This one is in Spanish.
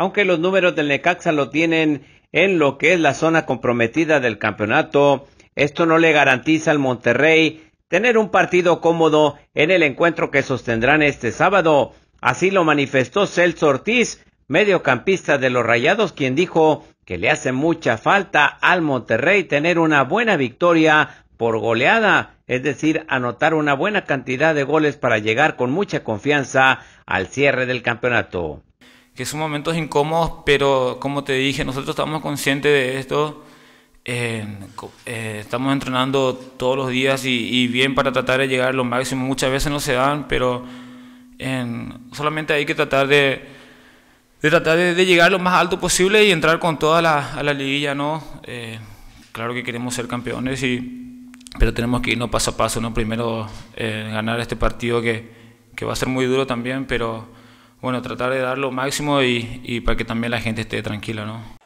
aunque los números del Necaxa lo tienen en lo que es la zona comprometida del campeonato, esto no le garantiza al Monterrey tener un partido cómodo en el encuentro que sostendrán este sábado. Así lo manifestó Celso Ortiz, mediocampista de los Rayados, quien dijo que le hace mucha falta al Monterrey tener una buena victoria por goleada, es decir, anotar una buena cantidad de goles para llegar con mucha confianza al cierre del campeonato que son momentos incómodos, pero como te dije, nosotros estamos conscientes de esto. Eh, eh, estamos entrenando todos los días y, bien para tratar de llegar lo máximo. Muchas veces no se dan, pero solamente hay que tratar de, tratar de, llegar lo más alto posible y entrar con toda la, a la liguilla, ¿no? Eh, claro que queremos ser campeones, y, pero tenemos que irnos paso a paso, ¿no? Primero ganar este partido que va a ser muy duro también, pero bueno, tratar de dar lo máximo y, y para que también la gente esté tranquila, ¿no?